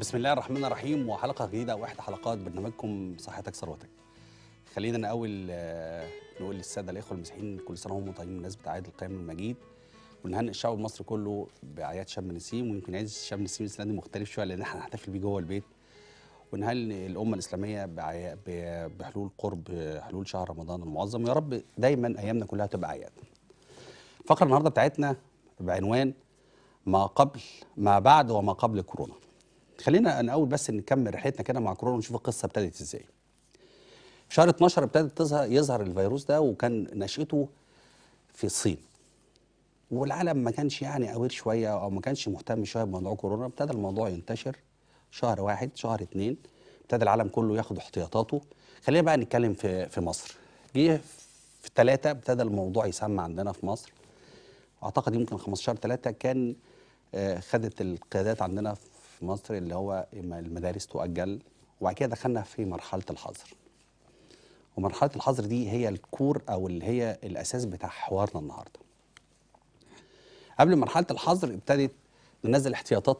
بسم الله الرحمن الرحيم وحلقه جديده واحدى حلقات برنامجكم صحتك ثروتك خلينا انا اول آه، نقول للساده الاخوه المسيحيين كل سنه وهم طيبين بمناسبه عيد القيام المجيد ونهنئ الشعب المصري كله باعياد شم نسيم ويمكن عيد شم نسيم السنه دي مختلف شويه لان احنا هنحتفل بيه جوه البيت ونهنئ الامه الاسلاميه بحلول قرب آه، حلول شهر رمضان المعظم يا رب دايما ايامنا كلها تبقى اعياد فقره النهارده بتاعتنا بعنوان ما قبل ما بعد وما قبل كورونا خلينا الاول بس نكمل رحلتنا كده مع كورونا ونشوف القصه ابتدت ازاي في شهر 12 ابتدت تظهر يظهر الفيروس ده وكان نشأته في الصين والعالم ما كانش يعني اوير شويه او ما كانش مهتم شويه بموضوع كورونا ابتدى الموضوع ينتشر شهر واحد شهر اثنين ابتدى العالم كله ياخد احتياطاته خلينا بقى نتكلم في في مصر جه في ثلاثة ابتدى الموضوع يسمى عندنا في مصر اعتقد يمكن 15 ثلاثة كان آه، خدت القيادات عندنا في في مصر اللي هو المدارس تؤجل وبعد كده دخلنا في مرحله الحظر ومرحله الحظر دي هي الكور او اللي هي الاساس بتاع حوارنا النهارده قبل مرحله الحظر ابتدت ننزل احتياطات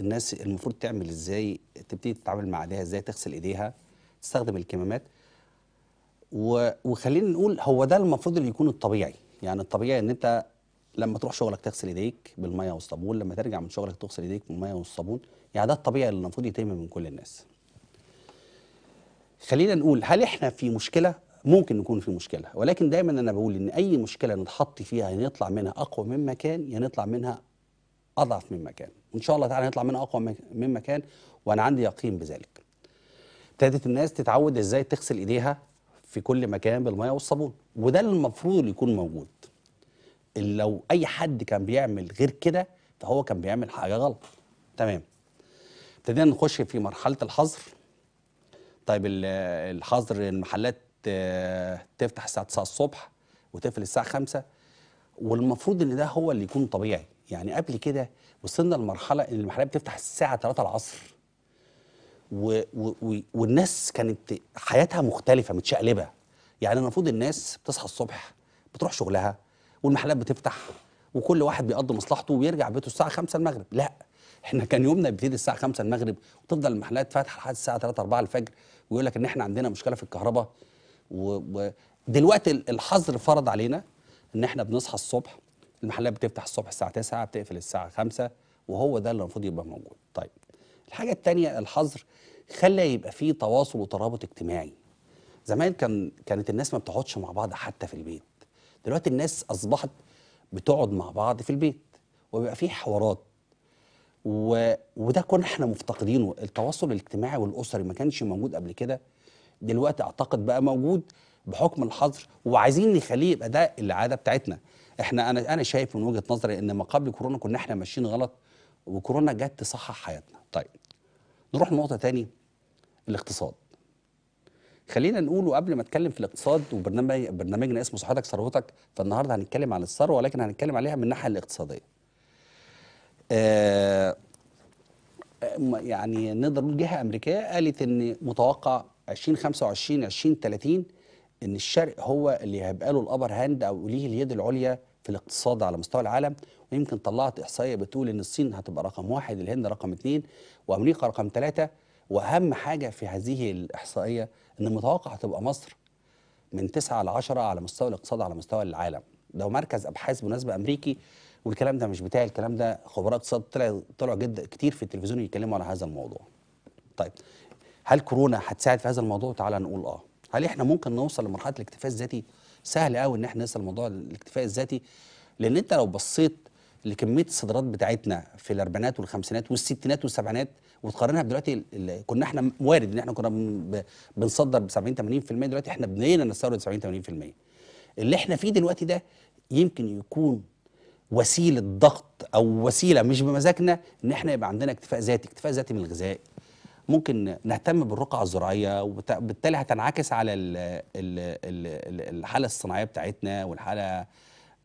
الناس المفروض تعمل ازاي تبتدي تتعامل مع ايديها ازاي تغسل ايديها تستخدم الكمامات و... وخلينا نقول هو ده المفروض اللي يكون الطبيعي يعني الطبيعي ان انت لما تروح شغلك تغسل ايديك بالميه والصابون لما ترجع من شغلك تغسل ايديك بالميه والصابون يعني ده الطبيعي اللي المفروض يتم من كل الناس خلينا نقول هل احنا في مشكله ممكن نكون في مشكله ولكن دايما انا بقول ان اي مشكله نتحط فيها نطلع يعني منها اقوى من مكان يا نطلع منها اضعف من مكان وان شاء الله تعالى نطلع منها اقوى من مكان وانا عندي يقين بذلك ابتدت الناس تتعود ازاي تغسل ايديها في كل مكان بالميه والصابون وده المفروض يكون موجود لو اي حد كان بيعمل غير كده فهو كان بيعمل حاجه غلط تمام ابتدينا نخش في مرحله الحظر طيب الحظر المحلات آه، تفتح الساعه 9 الصبح وتقفل الساعه 5 والمفروض ان ده هو اللي يكون طبيعي يعني قبل كده وصلنا لمرحله ان المحلات بتفتح الساعه 3 العصر و و و والناس كانت حياتها مختلفه متشقلبه يعني المفروض الناس بتصحى الصبح بتروح شغلها والمحلات بتفتح وكل واحد بيقضي مصلحته ويرجع بيته الساعه 5 المغرب لا احنا كان يومنا بيبتدي الساعه 5 المغرب وتفضل المحلات فاتحه لحد الساعه 3 4 الفجر ويقول لك ان احنا عندنا مشكله في الكهرباء ودلوقتي الحظر فرض علينا ان احنا بنصحى الصبح المحلات بتفتح الصبح الساعه 9 بتقفل الساعه 5 وهو ده اللي المفروض يبقى موجود طيب الحاجه الثانيه الحظر خلى يبقى فيه تواصل وترابط اجتماعي زمان كان كانت الناس ما بتقعدش مع بعض حتى في البيت دلوقتي الناس اصبحت بتقعد مع بعض في البيت وبيبقى في حوارات و... وده كنا احنا مفتقدينه التواصل الاجتماعي والاسري ما كانش موجود قبل كده دلوقتي اعتقد بقى موجود بحكم الحظر وعايزين نخليه يبقى ده العاده بتاعتنا احنا انا انا شايف من وجهه نظري ان ما قبل كورونا كنا احنا ماشيين غلط وكورونا جت تصحح حياتنا طيب نروح لنقطه تاني الاقتصاد خلينا نقوله قبل ما اتكلم في الاقتصاد وبرنامج برنامجنا اسمه صحتك ثروتك فالنهارده هنتكلم عن الثروه ولكن هنتكلم عليها من الناحيه الاقتصاديه. آه يعني نقدر نقول جهه امريكيه قالت ان متوقع 2025 2030 ان الشرق هو اللي هيبقى له الابر هاند او ليه اليد العليا في الاقتصاد على مستوى العالم ويمكن طلعت احصائيه بتقول ان الصين هتبقى رقم واحد الهند رقم اثنين وامريكا رقم ثلاثه واهم حاجه في هذه الاحصائيه ان المتوقع تبقى مصر من 9 ل 10 على مستوى الاقتصاد على مستوى العالم ده مركز ابحاث بمناسبه امريكي والكلام ده مش بتاعي الكلام ده خبراء اقتصاد طلعوا طلعوا جد كتير في التلفزيون يتكلموا على هذا الموضوع طيب هل كورونا هتساعد في هذا الموضوع تعالى نقول اه هل احنا ممكن نوصل لمرحله الاكتفاء الذاتي سهل قوي ان احنا نوصل لموضوع الاكتفاء الذاتي لان انت لو بصيت لكميه الصادرات بتاعتنا في الاربعينات والخمسينات والستينات والسبعينات وتقارنها بدلوقتي كنا احنا وارد ان احنا كنا بنصدر ب 70 80% دلوقتي احنا بنينا نستورد 70 80% اللي احنا فيه دلوقتي ده يمكن يكون وسيله ضغط او وسيله مش بمزاجنا ان احنا يبقى عندنا اكتفاء ذاتي، اكتفاء ذاتي من الغذاء. ممكن نهتم بالرقعه الزراعيه وبالتالي هتنعكس على الحاله الصناعيه بتاعتنا والحاله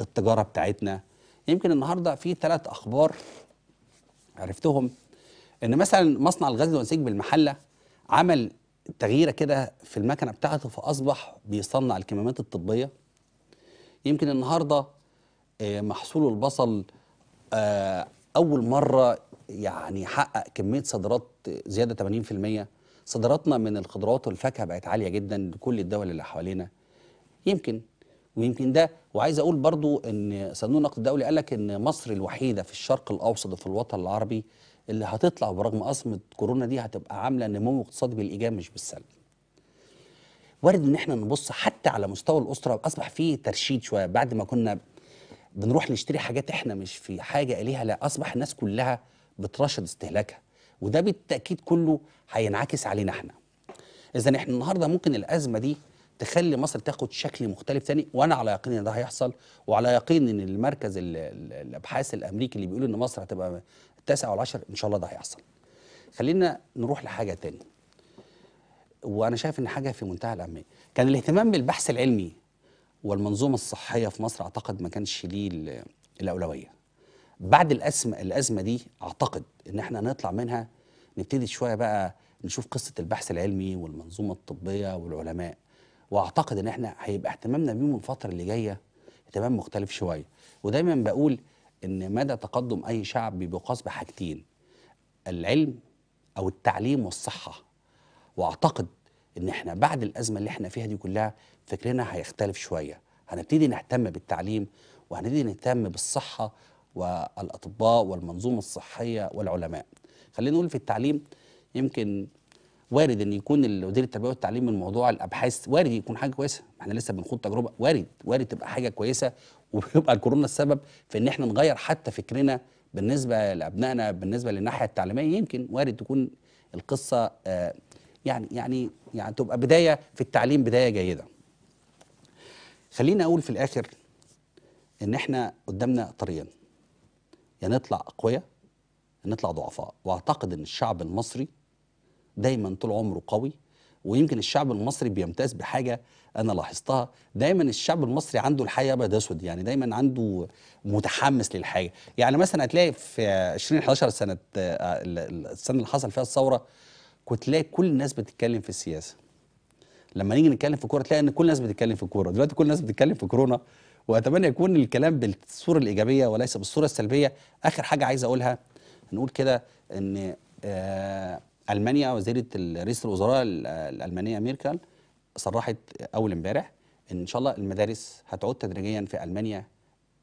التجاره بتاعتنا. يمكن النهارده في ثلاث اخبار عرفتهم ان مثلا مصنع الغاز والنسيج بالمحله عمل تغييره كده في المكنه بتاعته فاصبح بيصنع الكمامات الطبيه يمكن النهارده آه، محصول البصل آه، اول مره يعني حقق كميه صادرات زياده 80% صادراتنا من الخضروات والفاكهه بقت عاليه جدا لكل الدول اللي حوالينا يمكن ويمكن ده وعايز اقول برضو ان صندوق النقد الدولي قال لك ان مصر الوحيده في الشرق الاوسط وفي الوطن العربي اللي هتطلع برغم ازمه كورونا دي هتبقى عامله نمو اقتصادي بالايجاب مش بالسلب. وارد ان احنا نبص حتى على مستوى الاسره اصبح فيه ترشيد شويه بعد ما كنا بنروح نشتري حاجات احنا مش في حاجه اليها لا اصبح الناس كلها بترشد استهلاكها وده بالتاكيد كله هينعكس علينا احنا. اذا احنا النهارده ممكن الازمه دي تخلي مصر تاخد شكل مختلف ثاني وانا على يقين ان ده هيحصل وعلى يقين ان المركز الابحاث الامريكي اللي بيقول ان مصر هتبقى التاسع والعشر ان شاء الله ده هيحصل خلينا نروح لحاجه ثاني. وانا شايف ان حاجه في منتهى الاهميه كان الاهتمام بالبحث العلمي والمنظومه الصحيه في مصر اعتقد ما كانش ليه الاولويه بعد الازمه الازمه دي اعتقد ان احنا هنطلع منها نبتدي شويه بقى نشوف قصه البحث العلمي والمنظومه الطبيه والعلماء واعتقد ان احنا هيبقى اهتمامنا بيهم الفتره اللي جايه اهتمام مختلف شويه ودايما بقول ان مدى تقدم اي شعب بيقاس بحاجتين العلم او التعليم والصحه واعتقد ان احنا بعد الازمه اللي احنا فيها دي كلها فكرنا هيختلف شويه هنبتدي نهتم بالتعليم وهنبتدي نهتم بالصحه والاطباء والمنظومه الصحيه والعلماء خلينا نقول في التعليم يمكن وارد ان يكون وزير التربيه والتعليم من موضوع الابحاث وارد يكون حاجه كويسه احنا لسه بنخوض تجربه وارد وارد تبقى حاجه كويسه ويبقى الكورونا السبب في ان احنا نغير حتى فكرنا بالنسبه لابنائنا بالنسبه للناحيه التعليميه يمكن وارد تكون القصه آه يعني يعني يعني تبقى بدايه في التعليم بدايه جيده خلينا اقول في الاخر ان احنا قدامنا طريقين يا يعني نطلع اقوياء نطلع ضعفاء واعتقد ان الشعب المصري دايما طول عمره قوي ويمكن الشعب المصري بيمتاز بحاجه انا لاحظتها دايما الشعب المصري عنده الحياه ابيض اسود يعني دايما عنده متحمس للحاجه يعني مثلا هتلاقي في 2011 سنه آه، السنه اللي حصل فيها الثوره كنت تلاقي كل الناس بتتكلم في السياسه لما نيجي نتكلم في الكوره تلاقي ان كل الناس بتتكلم في الكوره دلوقتي كل الناس بتتكلم في كورونا واتمنى يكون الكلام بالصوره الايجابيه وليس بالصوره السلبيه اخر حاجه عايز اقولها نقول كده ان آه المانيا وزيره رئيس الوزراء الالمانيه ميركل صرحت اول امبارح ان ان شاء الله المدارس هتعود تدريجيا في المانيا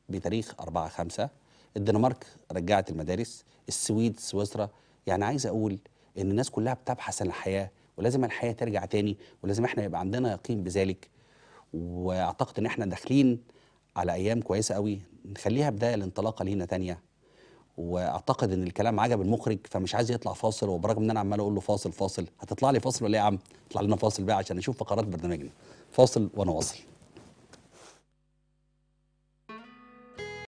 بتاريخ 4 5 الدنمارك رجعت المدارس السويد سويسرا يعني عايز اقول ان الناس كلها بتبحث عن الحياه ولازم الحياه ترجع تاني ولازم احنا يبقى عندنا يقين بذلك واعتقد ان احنا داخلين على ايام كويسه قوي نخليها بدايه الانطلاقه لينا تانيه واعتقد ان الكلام عجب المخرج فمش عايز يطلع فاصل وبرغم ان انا عمال اقول له فاصل فاصل هتطلع لي فاصل ولا ايه يا عم؟ اطلع لنا فاصل بقى عشان نشوف فقرات برنامجنا. فاصل وانا واصل.